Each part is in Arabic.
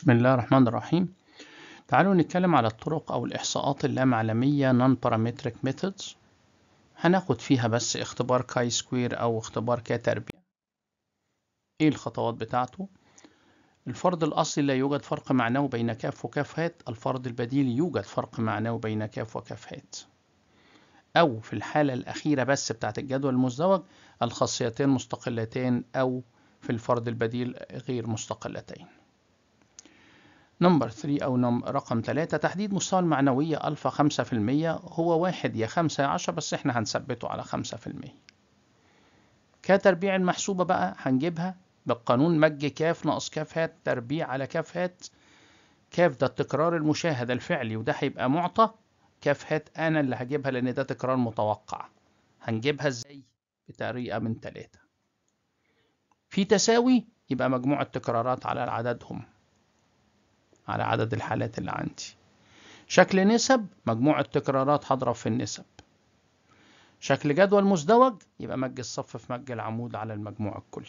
بسم الله الرحمن الرحيم تعالوا نتكلم على الطرق أو الإحصاءات اللامعلمية Non-Parametric Methods هناخد فيها بس اختبار كاي سكوير أو اختبار كتربية إيه الخطوات بتاعته؟ الفرض الأصلي لا يوجد فرق معناه بين كاف وكاف هات الفرض البديل يوجد فرق معناه بين كاف وكاف هات أو في الحالة الأخيرة بس بتاعت الجدول المزدوج الخاصيتين مستقلتين أو في الفرض البديل غير مستقلتين نمبر 3 أو نم... رقم 3 تحديد مستوى المعنوية ألفا 5% هو 1 يا 5 يا 10 بس احنا هنثبته على 5% كتربيع المحسوبة بقى هنجيبها بالقانون مج كاف ناقص كاف هات تربيع على كاف هات كاف ده التكرار المشاهد الفعلي وده هيبقى معطى كاف هات أنا اللي هجيبها لأن ده تكرار متوقع هنجيبها ازاي بطريقة من 3 في تساوي يبقى مجموع التكرارات على هم على عدد الحالات اللي عندي شكل نسب مجموع التكرارات هضرب في النسب شكل جدول مزدوج يبقى مج الصف في مج العمود على المجموع الكلي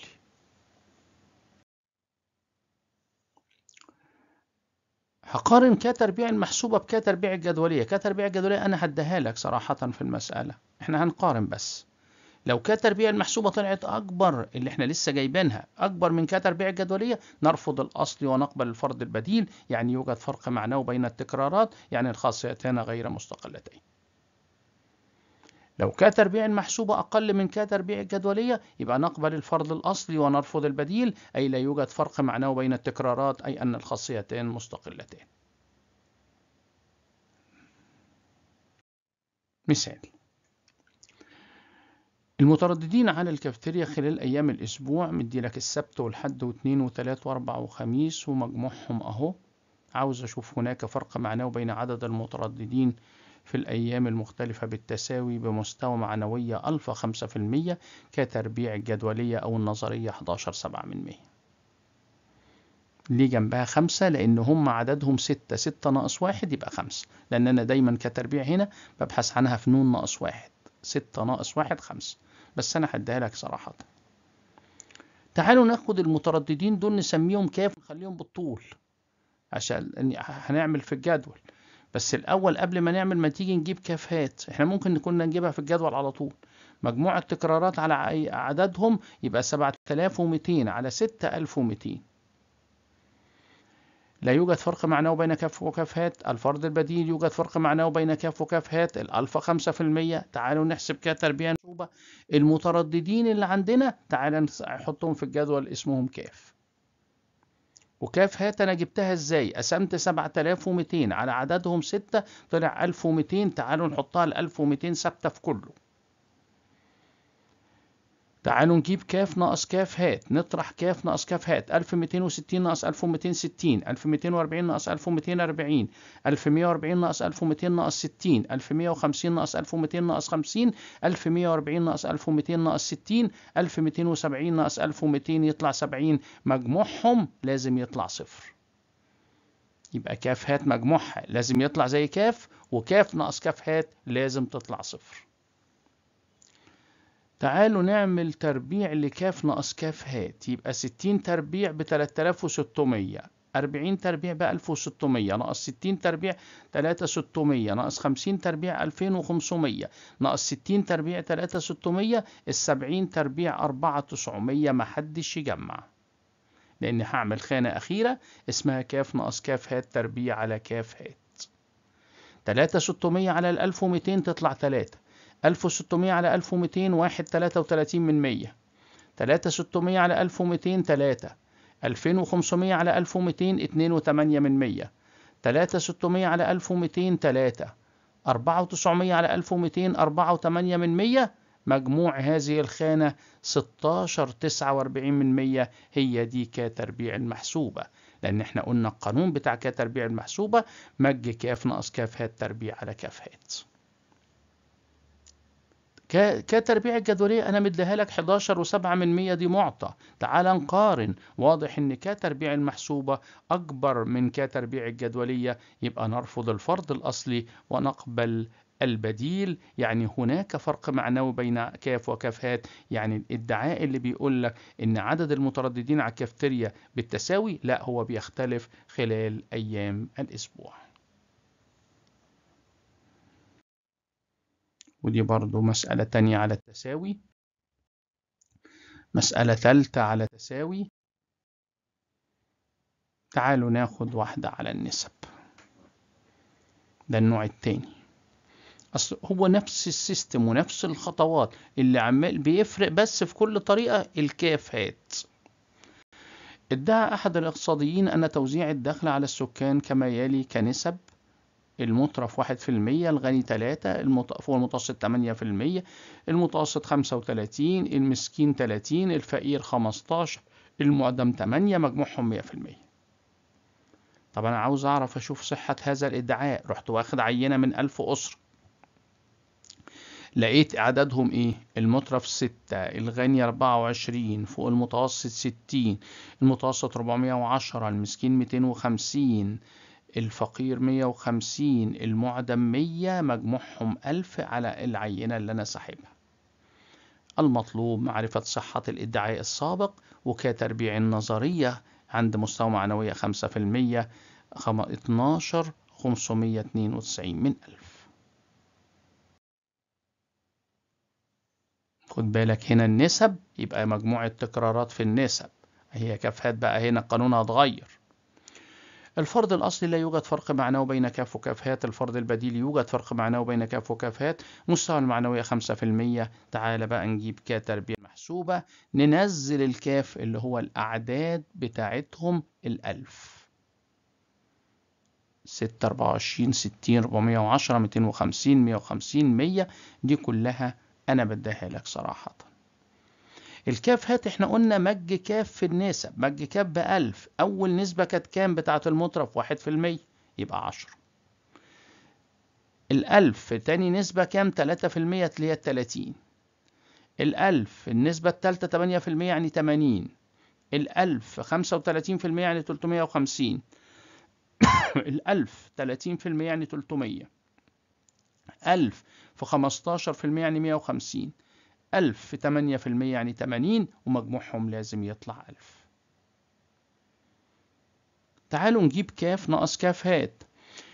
هقارن كا تربيع المحسوبة بكا تربيع الجدولية كا تربيع الجدولية أنا هديها لك صراحة في المسألة احنا هنقارن بس لو كتربيع المحسوبة طلعت أكبر اللي احنا لسه جايبينها أكبر من كتربيع الجدولية نرفض الأصل ونقبل الفرض البديل يعني يوجد فرق معناه بين التكرارات يعني الخاصيتان غير مستقلتين لو كتربيع المحسوبة أقل من كتربيع الجدولية يبقى نقبل الفرض الأصلي ونرفض البديل أي لا يوجد فرق معناه بين التكرارات أي أن الخاصيتان مستقلتان مثال المترددين على الكافتيريا خلال أيام الأسبوع مديلك السبت والحد واثنين وثلاث وأربع وخميس ومجموعهم أهو عاوز أشوف هناك فرق معنوي بين عدد المترددين في الأيام المختلفة بالتساوي بمستوى معنوية ألفا خمسة في المية كتربيع الجدولية أو النظرية 11 سبعة من مية ليه جنبها خمسة لأن هم عددهم ستة ستة ناقص واحد يبقى خمسة لأن أنا دايما كتربيع هنا ببحث عنها في نون ناقص واحد ستة ناقص واحد خمسة بس أنا هديها لك صراحة تعالوا ناخد المترددين دول نسميهم كاف ونخليهم بالطول عشان يعني هنعمل في الجدول بس الأول قبل ما نعمل ما تيجي نجيب كافات احنا ممكن نكون نجيبها في الجدول على طول مجموع التكرارات على عددهم يبقى 7200 على 6200 لا يوجد فرق معنوي بين كاف وكاف هات الفرد البديل يوجد فرق معنوي بين كاف وكاف هات الألفا 5% تعالوا نحسب كده تربيع نشوبه المترددين اللي عندنا تعالوا نحطهم في الجدول اسمهم كاف وكاف هات أنا جبتها إزاي قسمت 7200 على عددهم 6 طلع 1200 تعالوا نحطها ال 1200 ثابتة في كله تعالوا نجيب كاف ناقص كاف هات نطرح كاف ناقص كاف هات 1260 ناقص 1260 1240 ناقص 1240 1140 ناقص 1200 ناقص 60 1150 ناقص 1200 ناقص 50 1140 ناقص 1200 ناقص 60 1270 ناقص 1200 يطلع 70 مجموعهم لازم يطلع صفر يبقى كاف هات مجموعها لازم يطلع زي كاف وكاف ناقص كاف هات لازم تطلع صفر تعالوا نعمل تربيع لكاف ناقص كاف هات يبقى 60 تربيع ب 3600 40 تربيع ب 1600 ناقص 60 تربيع 3600 ناقص 50 تربيع 2500 ناقص 60 تربيع 3600 ال 70 تربيع 4900 ما حدش يجمع لان هعمل خانة أخيرة اسمها كاف ناقص كاف هات تربيع على كاف هات 3600 على ال 1200 تطلع 3 1600 على 1200 واحد 33 من 100 3600 على 1200 3 2500 على 1200 2 8 من 100 3600 على 1200 3 4900 على 1200 4 8 من 100 مجموع هذه الخانة 16 49 من 100 هي دي كتربيع المحسوبة لأن احنا قلنا القانون بتاع كتربيع المحسوبة مج كاف ناقص كاف هات تربيع على كاف هات كتربيع الجدولية أنا مديها لك 11 و7 من 100 دي معطى تعال نقارن واضح إن كتربيع المحسوبة أكبر من كتربيع الجدولية يبقى نرفض الفرض الأصلي ونقبل البديل يعني هناك فرق معنوي بين كاف وكاف هات يعني الادعاء اللي بيقول لك ان عدد المترددين على الكافتيريا بالتساوي لا هو بيختلف خلال ايام الاسبوع ودي برضو مسألة تانية على التساوي مسألة ثالثة على التساوي تعالوا ناخد واحدة على النسب ده النوع التاني أصل هو نفس السيستم ونفس الخطوات اللي عمال بيفرق بس في كل طريقة الكاف هات ادعى أحد الاقتصاديين أن توزيع الدخل على السكان كما يلي كنسب المترف واحد في المية الغني تلاتة فوق المتوسط تمانية في المية المتوسط خمسة وتلاتين المسكين تلاتين الفقير خمستاشر المعدم تمانية مجموعهم مية في المية طب أنا عاوز أعرف أشوف صحة هذا الادعاء رحت واخد عينة من ألف أسرة لقيت اعدادهم ايه المترف ستة الغني اربعة وعشرين فوق المتوسط ستين المتوسط ربعمية وعشرة المسكين ميتين وخمسين الفقير 150 المعدم 100 مجموعهم 1000 على العينة اللي أنا ساحبها المطلوب معرفة صحة الادعاء السابق وكتربيع النظرية عند مستوى معنوية 5% 12 592 من 1000 خد بالك هنا النسب يبقى مجموعة تكرارات في النسب هي كفهات بقى هنا القانون هتغير الفرد الأصلي لا يوجد فرق معناه بين كاف وكاف هات الفرد البديل يوجد فرق معناه بين كاف وكاف هات مستوى المعنوية خمسة في المية تعال بقى نجيب ك تربيع محسوبة ننزل الكاف اللي هو الأعداد بتاعتهم الألف ستة أربعة وعشرين ستين ربعمية وعشرة ميتين وخمسين مية وخمسين مية دي كلها أنا بديها لك صراحةً الكاف هات احنا قلنا مج كاف في النسب مج كاف بألف أول نسبة كانت كام بتاعة المطرف واحد في المية يبقى عشرة الألف 1000 تاني نسبة كام تلاتة في المية 30 التلاتين الألف النسبة التالتة 8% في المية يعني تمانين الألف خمسة وتلاتين في المية يعني تلتمية وخمسين الألف تلاتين في المية يعني تلتمية ألف في خمستاشر في المية يعني مية وخمسين 1000 في 8% يعني 80 ومجموعهم لازم يطلع 1000 تعالوا نجيب كاف ناقص كاف هات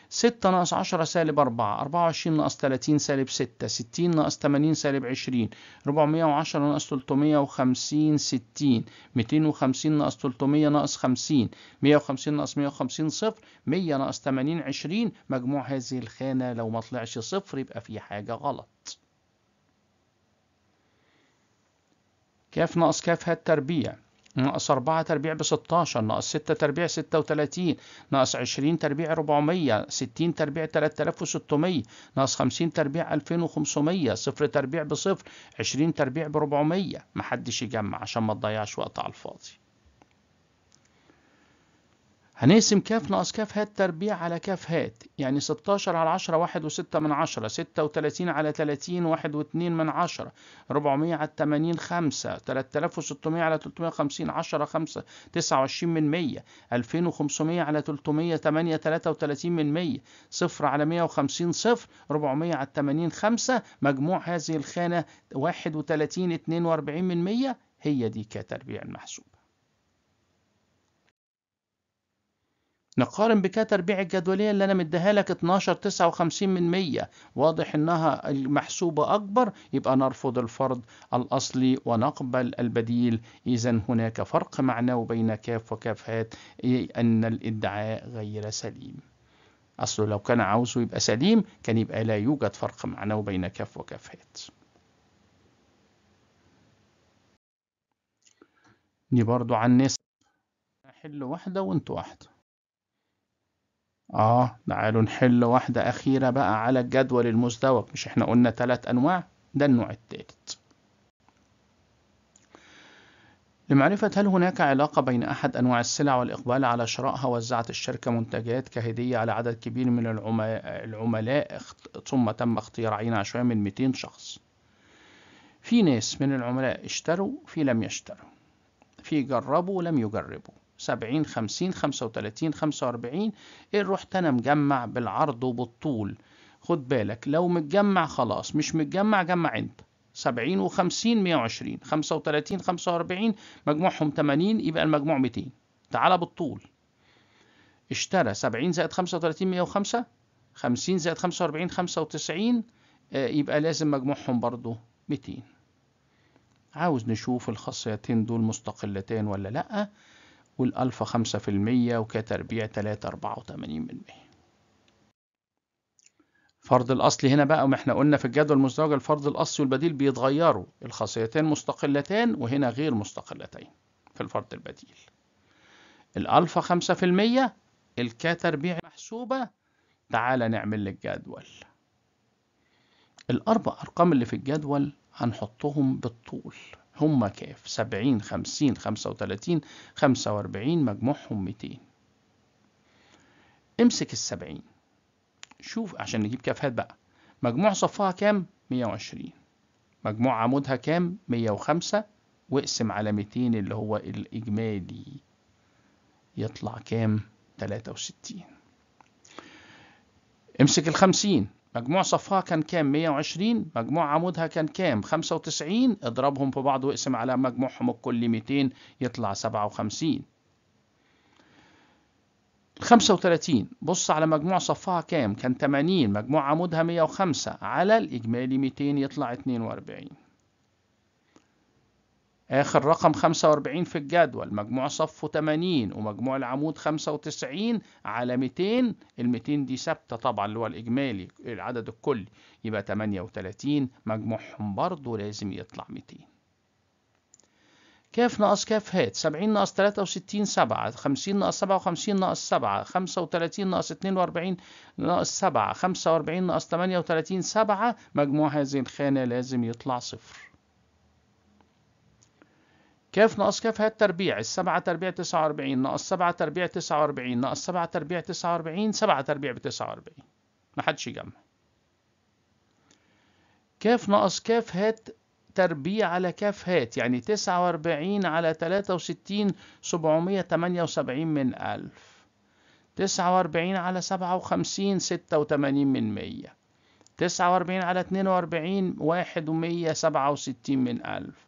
6 ناقص 10 سالب 4 24 ناقص 30 سالب 6 60 ناقص 80 سالب 20 410 ناقص 350 60 250 ناقص 300 ناقص 50 150 ناقص 150 صفر 100 ناقص 80 20 مجموع هذه الخانة لو ما طلعش صفر يبقى في حاجة غلط كاف ناقص كاف هات تربيع ناقص 4 تربيع ب 16 ناقص 6 تربيع 36 ناقص 20 تربيع 400 60 تربيع 3600 ناقص 50 تربيع 2500 صفر تربيع بصفر 20 تربيع ب 400 محدش يجمع عشان ما تضيعش وقت على الفاضي هنقسم كاف ناقص كاف هات تربيع على كاف هات يعني 16 على 10 واحد وستة من عشرة ستة وتلاتين على تلاتين واحد واتنين من عشرة ربعمية على تمانين خمسة تلات آلاف وستمية على تلتمية وخمسين عشرة خمسة تسعة وعشرين من مية ألفين وخمسمية على تلتمية تمانية تلاتة وتلاتين من مية صفر على مية وخمسين صفر ربعمية على تمانين خمسة مجموع هذه الخانة واحد وتلاتين اتنين وأربعين من مية هي دي كتربيع المحسوب نقارن بكده تربيع الجدولية اللي أنا مديها لك 12 59 من 100 واضح إنها المحسوبة أكبر يبقى نرفض الفرض الأصلي ونقبل البديل إذا هناك فرق معنى بين كاف وكاف هات أن الادعاء غير سليم أصله لو كان عاوزه يبقى سليم كان يبقى لا يوجد فرق معنى بين كاف وكاف هات دي برضو عن نسب حل واحدة وانت واحدة اه تعالوا نحل واحدة أخيرة بقى على الجدول المزدوج مش احنا قلنا ثلاث أنواع ده النوع التالت لمعرفة هل هناك علاقة بين أحد أنواع السلع والإقبال على شرائها وزعت الشركة منتجات كهدية على عدد كبير من العملاء ثم تم اختيار عين عشوائية من 200 شخص في ناس من العملاء اشتروا في لم يشتروا في جربوا لم يجربوا سبعين خمسين خمسة وتلاتين خمسة واربعين ايه روح انا مجمع بالعرض وبالطول خد بالك لو متجمع خلاص مش متجمع جمع انت سبعين وخمسين مية وعشرين خمسة وتلاتين خمسة واربعين مجموعهم تمانين يبقى المجموع ميتين تعال بالطول اشترى سبعين زائد خمسة وتلاتين مية وخمسة خمسين زائد خمسة واربعين خمسة وتسعين آه، يبقى لازم مجموعهم برضو ميتين عاوز نشوف الخاصيتين دول مستقلتين ولا لأ والألفا خمسة في المية وكتربيع تلاتة أربعة وتمانين بالمية فرض الأصل هنا بقى ما احنا قلنا في الجدول المزدوج الفرض الأصلي والبديل بيتغيروا الخاصيتين مستقلتان وهنا غير مستقلتين في الفرض البديل الألفا خمسة في المية الكتربيع محسوبة تعالى نعمل الجدول. الأربع أرقام اللي في الجدول هنحطهم بالطول هما كيف؟ سبعين، خمسين، خمسة وتلاتين، خمسة واربعين، مجموعهم ميتين. امسك السبعين. شوف عشان نجيب كافيهات بقى. مجموع صفها كام؟ مية وعشرين. مجموع عمودها كام؟ مية وخمسة. واقسم على ميتين اللي هو الإجمالي. يطلع كام؟ تلاتة وستين. امسك الخمسين. مجموع صفها كان كام 120 مجموع عمودها كان كام 95 اضربهم في بعض واقسم على مجموعهم الكل 200 يطلع 57 35 بص على مجموع صفها كام كان 80 مجموع عمودها 105 على الإجمالي 200 يطلع 42 آخر رقم 45 في الجدول مجموع صفه 80 ومجموع العمود 95 على 200 ال 200 دي ثابتة طبعا اللي هو الإجمالي العدد الكلي يبقى 38 مجموعهم برضه لازم يطلع 200 كاف ناقص كاف هات 70 ناقص 63 7 50 ناقص 57 ناقص 7 35 ناقص 42 ناقص 7 45 ناقص 38 7 مجموع هذه الخانة لازم يطلع صفر كيف ناقص كاف هات تربيع السبعة تربيع تسعة وأربعين ناقص سبعة تربيع تسعة وأربعين ناقص سبعة تربيع تسعة وأربعين سبعة تربيع بتسعة وأربعين محدش يجمع كيف ناقص كاف هات تربيع على كاف هات يعني تسعة وأربعين على تلاتة وستين سبعمية تمانية وسبعين من ألف تسعة وأربعين على سبعة وخمسين ستة وتمانين من مية تسعة وأربعين على اتنين وأربعين واحد ومية سبعة وستين من ألف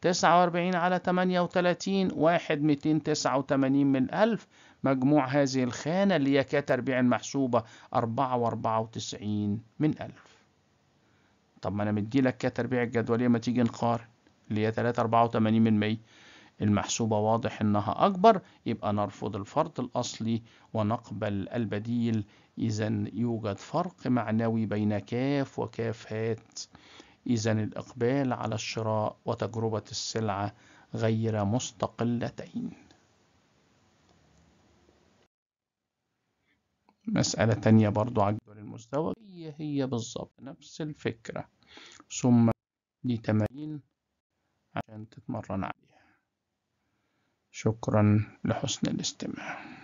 تسعة وأربعين على تمانية وتلاتين واحد ميتين تسعة وتمانين من ألف مجموع هذه الخانة اللي هي كانت أربعين محسوبة أربعة وأربعة وتسعين من ألف طب ما أنا مديلك كتربيع الجدولية ما تيجي نقارن اللي هي تلاتة أربعة وتمانين من مية المحسوبة واضح إنها أكبر يبقى نرفض الفرض الأصلي ونقبل البديل إذا يوجد فرق معنوي بين كاف وكاف هات إذا الإقبال على الشراء وتجربة السلعة غير مستقلتين مسألة تانية برضو على المستوى المزدوج هي هي بالظبط نفس الفكرة ثم دي تمارين عشان تتمرن عليها شكرا لحسن الاستماع